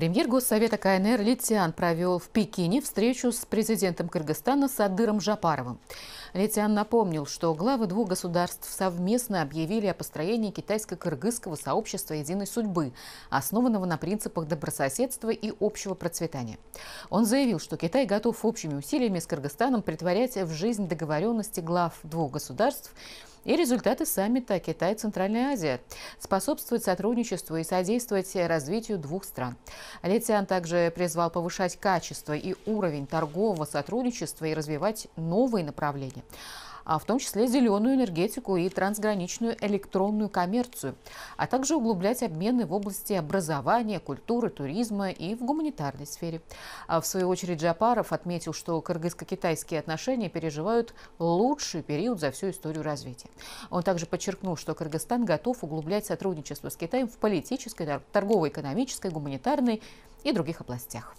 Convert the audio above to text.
Премьер Госсовета КНР Литиан провел в Пекине встречу с президентом Кыргызстана Садыром Жапаровым. Литиан напомнил, что главы двух государств совместно объявили о построении китайско-кыргызского сообщества единой судьбы, основанного на принципах добрососедства и общего процветания. Он заявил, что Китай готов общими усилиями с Кыргызстаном притворять в жизнь договоренности глав двух государств – и результаты саммита Китай-Центральная Азия, способствуют сотрудничеству и содействовать развитию двух стран. Летян также призвал повышать качество и уровень торгового сотрудничества и развивать новые направления а в том числе зеленую энергетику и трансграничную электронную коммерцию, а также углублять обмены в области образования, культуры, туризма и в гуманитарной сфере. А в свою очередь Джапаров отметил, что кыргызско-китайские отношения переживают лучший период за всю историю развития. Он также подчеркнул, что Кыргызстан готов углублять сотрудничество с Китаем в политической, торгово-экономической, гуманитарной и других областях.